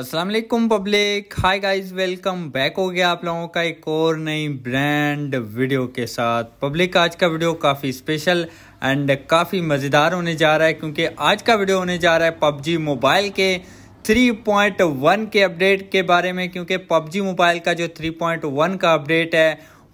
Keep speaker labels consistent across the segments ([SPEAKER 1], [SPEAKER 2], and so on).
[SPEAKER 1] Aslam public hi guys welcome back हो गया आप लोगों का एक और नई ब्रांड वीडियो के साथ पब्लिक आज का वीडियो काफ़ी स्पेशल एंड काफ़ी मज़ेदार होने जा रहा है क्योंकि आज का वीडियो होने जा रहा है पबजी मोबाइल के 3.1 के अपडेट के बारे में क्योंकि पबजी मोबाइल का जो 3.1 का अपडेट है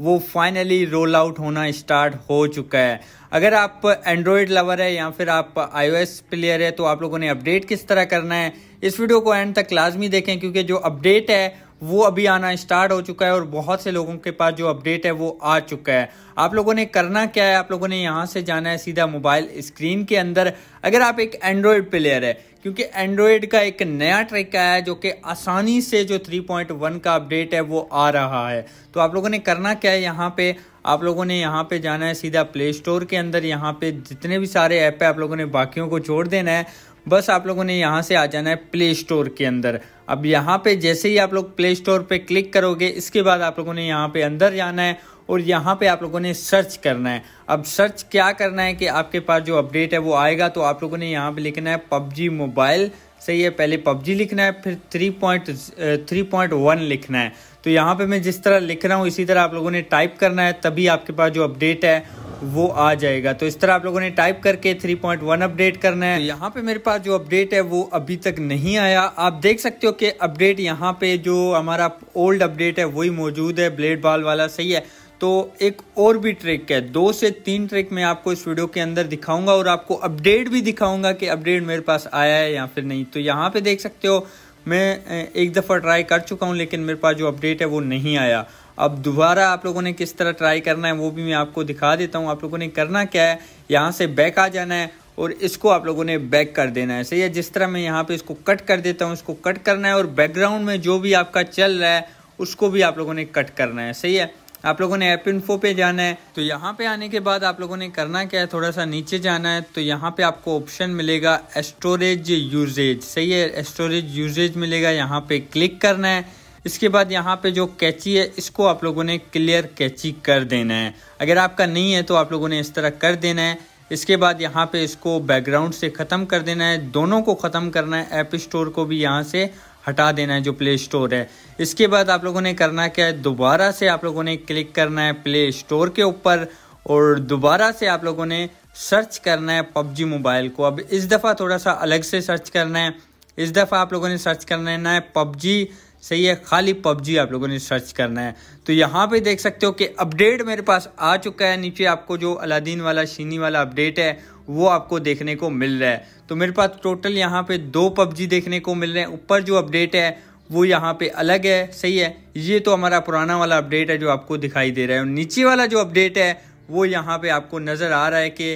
[SPEAKER 1] वो फाइनली रोल आउट होना स्टार्ट हो चुका है अगर आप एंड्रॉयड लवर है या फिर आप एस प्लेयर है तो आप लोगों ने अपडेट किस तरह करना है इस वीडियो को एंड तक लाजमी देखें क्योंकि जो अपडेट है वो अभी आना स्टार्ट हो चुका है और बहुत से लोगों के पास जो अपडेट है वो आ चुका है आप लोगों ने करना क्या है आप लोगों ने यहाँ से जाना है सीधा मोबाइल स्क्रीन के अंदर अगर आप एक एंड्रॉयड प्लेयर है क्योंकि एंड्रॉयड का एक नया ट्रिक आया है जो कि आसानी से जो 3.1 का अपडेट है वो आ रहा है तो आप लोगों ने करना क्या है यहाँ पे आप लोगों ने यहाँ पे जाना है सीधा प्ले स्टोर के अंदर यहाँ पे जितने भी सारे ऐप है आप लोगों ने बाकियों को छोड़ देना है बस आप लोगों ने यहाँ से आ जाना है प्ले स्टोर के अंदर अब यहाँ पे जैसे ही आप लोग प्ले स्टोर पे क्लिक करोगे इसके बाद आप लोगों ने यहाँ पे अंदर जाना है और यहाँ पे आप लोगों ने सर्च करना है अब सर्च क्या करना है कि आपके पास जो अपडेट है वो आएगा तो आप लोगों ने यहाँ पे लिखना है पबजी मोबाइल सही है पहले पबजी लिखना है फिर three point three point one लिखना है तो यहाँ पे मैं जिस तरह लिख रहा हूँ इसी तरह आप लोगों ने टाइप करना है तभी आपके पास जो अपडेट है वो आ जाएगा तो इस तरह आप लोगों ने टाइप करके 3.1 अपडेट करना है तो यहाँ पे मेरे पास जो अपडेट है वो अभी तक नहीं आया आप देख सकते हो कि अपडेट यहाँ पे जो हमारा ओल्ड अपडेट है वही मौजूद है ब्लेड बाल वाला सही है तो एक और भी ट्रिक है दो से तीन ट्रिक मैं आपको इस वीडियो के अंदर दिखाऊंगा और आपको अपडेट भी दिखाऊंगा कि अपडेट मेरे पास आया है या फिर नहीं तो यहाँ पे देख सकते हो मैं एक दफ़ा ट्राई कर चुका हूँ लेकिन मेरे पास जो अपडेट है वो नहीं आया अब दोबारा आप लोगों ने किस तरह ट्राई करना है वो भी मैं आपको दिखा देता हूँ आप लोगों ने करना क्या है यहाँ से बैक आ जाना है और इसको आप लोगों ने बैक कर देना है सही है जिस तरह मैं यहाँ पे इसको कट कर देता हूँ इसको कट करना है और बैकग्राउंड में जो भी आपका चल रहा है उसको भी आप लोगों ने कट करना है सही है आप लोगों ने ऐप इन्फो पे जाना है तो यहाँ पे आने के बाद आप लोगों ने करना क्या है थोड़ा सा नीचे जाना है तो यहाँ पे आपको ऑप्शन मिलेगा स्टोरेज यूजेज सही है स्टोरेज यूजेज मिलेगा यहाँ पे क्लिक करना है इसके बाद यहाँ पे जो कैची है इसको आप लोगों ने क्लियर कैची कर देना है अगर आपका नहीं है तो आप लोगों ने इस तरह कर देना है इसके बाद यहाँ पे इसको बैकग्राउंड से ख़त्म कर देना है दोनों को ख़त्म करना है ऐप स्टोर को भी यहाँ से हटा देना है जो प्ले स्टोर है इसके बाद आप लोगों ने करना क्या है दोबारा से आप लोगों ने क्लिक करना है प्ले स्टोर के ऊपर और दोबारा से आप लोगों ने सर्च करना है पबजी मोबाइल को अब इस दफ़ा थोड़ा सा अलग से सर्च करना है इस दफ़ा आप लोगों ने सर्च करना है पबजी सही है खाली पबजी आप लोगों ने सर्च करना है तो यहाँ पे देख सकते हो कि अपडेट मेरे पास आ चुका है नीचे आपको जो अलादीन वाला शीनी वाला अपडेट है वो आपको देखने को मिल रहा है तो मेरे पास टोटल यहाँ पे दो पबजी देखने को मिल रहे हैं ऊपर जो अपडेट है वो यहाँ पे अलग है सही है ये तो हमारा पुराना वाला अपडेट है जो आपको दिखाई दे रहा है और नीचे वाला जो अपडेट है वो यहाँ पे आपको नज़र आ रहा है कि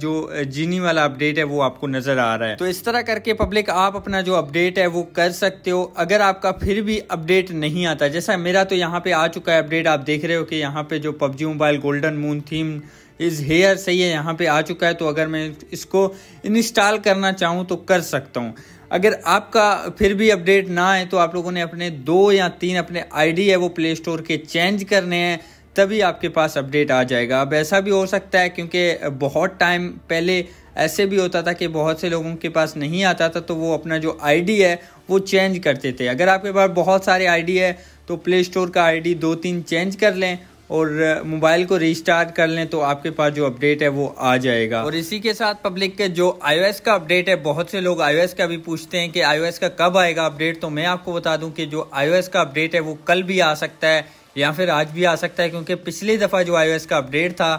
[SPEAKER 1] जो जीनी वाला अपडेट है वो आपको नज़र आ रहा है तो इस तरह करके पब्लिक आप अपना जो अपडेट है वो कर सकते हो अगर आपका फिर भी अपडेट नहीं आता जैसा मेरा तो यहाँ पे आ चुका है अपडेट आप देख रहे हो कि यहाँ पे जो PUBG mobile golden moon theme is here सही है यहाँ पे आ चुका है तो अगर मैं इसको इंस्टॉल करना चाहूँ तो कर सकता हूँ अगर आपका फिर भी अपडेट ना आए तो आप लोगों ने अपने दो या तीन अपने आईडी है वो प्ले स्टोर के चेंज करने हैं तभी आपके पास अपडेट आ जाएगा अब ऐसा भी हो सकता है क्योंकि बहुत टाइम पहले ऐसे भी होता था कि बहुत से लोगों के पास नहीं आता था तो वो अपना जो आईडी है वो चेंज करते थे अगर आपके पास बहुत सारे आईडी है तो प्ले स्टोर का आईडी दो तीन चेंज कर लें और मोबाइल को रिस्टार्ट कर लें तो आपके पास जो अपडेट है वो आ जाएगा और इसी के साथ पब्लिक के जो आई का अपडेट है बहुत से लोग आई का भी पूछते हैं कि आई का कब आएगा अपडेट तो मैं आपको बता दूं कि जो आई का अपडेट है वो कल भी आ सकता है या फिर आज भी आ सकता है क्योंकि पिछली दफ़ा जो आई का अपडेट था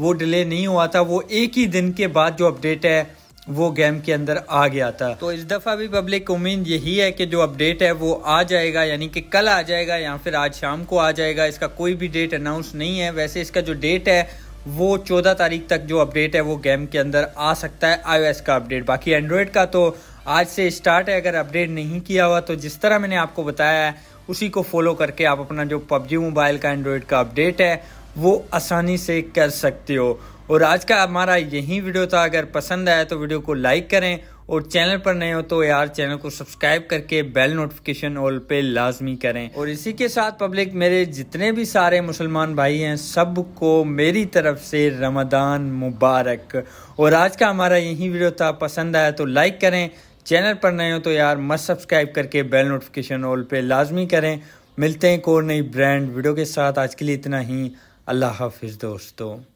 [SPEAKER 1] वो डिले नहीं हुआ था वो एक ही दिन के बाद जो अपडेट है वो गेम के अंदर आ गया था तो इस दफ़ा भी पब्लिक उम्मीद यही है कि जो अपडेट है वो आ जाएगा यानी कि कल आ जाएगा या फिर आज शाम को आ जाएगा इसका कोई भी डेट अनाउंस नहीं है वैसे इसका जो डेट है वो चौदह तारीख तक जो अपडेट है वो गेम के अंदर आ सकता है आई का अपडेट बाकी एंड्रॉयड का तो आज से स्टार्ट है अगर अपडेट नहीं किया हुआ तो जिस तरह मैंने आपको बताया है उसी को फॉलो करके आप अपना जो पबजी मोबाइल का एंड्रॉयड का अपडेट है वो आसानी से कर सकते हो और आज का हमारा यही वीडियो था अगर पसंद आया तो वीडियो को लाइक करें और चैनल पर नए हो तो यार चैनल को सब्सक्राइब करके बेल नोटिफिकेशन ऑल पे लाजमी करें और इसी के साथ पब्लिक मेरे जितने भी सारे मुसलमान भाई हैं सब को मेरी तरफ से रमदान मुबारक और आज का हमारा यही वीडियो था पसंद आया तो लाइक करें चैनल पर नए हो तो यार मत सब्सक्राइब करके बेल नोटिफिकेशन ऑल पे लाजमी करें मिलते हैं एक और नई ब्रांड वीडियो के साथ आज के लिए इतना ही अल्लाह हाफिज़ दोस्तों